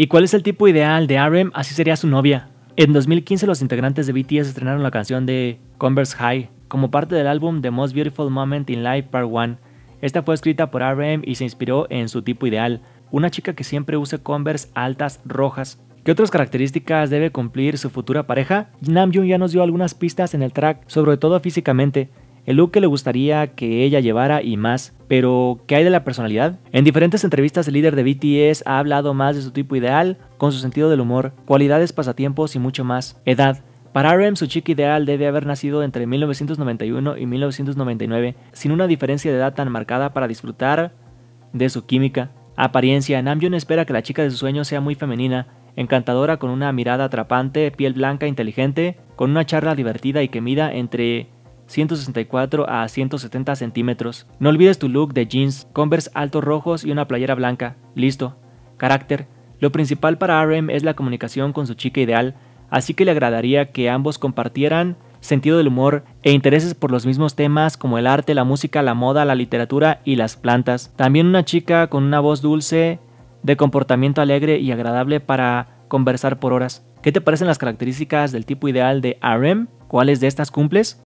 ¿Y cuál es el tipo ideal de RM? E Así sería su novia. En 2015 los integrantes de BTS estrenaron la canción de Converse High como parte del álbum The Most Beautiful Moment in Life Part 1. Esta fue escrita por RM e y se inspiró en su tipo ideal, una chica que siempre usa Converse altas rojas. ¿Qué otras características debe cumplir su futura pareja? Namjoon ya nos dio algunas pistas en el track, sobre todo físicamente el look que le gustaría que ella llevara y más. Pero, ¿qué hay de la personalidad? En diferentes entrevistas, el líder de BTS ha hablado más de su tipo ideal, con su sentido del humor, cualidades, pasatiempos y mucho más. Edad. Para RM, su chica ideal debe haber nacido entre 1991 y 1999, sin una diferencia de edad tan marcada para disfrutar de su química. Apariencia, Namjoon espera que la chica de su sueño sea muy femenina, encantadora con una mirada atrapante, piel blanca inteligente, con una charla divertida y que mida entre 164 a 170 centímetros. No olvides tu look de jeans, converse altos rojos y una playera blanca. Listo. Carácter. Lo principal para RM es la comunicación con su chica ideal, así que le agradaría que ambos compartieran sentido del humor e intereses por los mismos temas como el arte, la música, la moda, la literatura y las plantas. También una chica con una voz dulce, de comportamiento alegre y agradable para conversar por horas. ¿Qué te parecen las características del tipo ideal de RM? ¿Cuáles de estas cumples?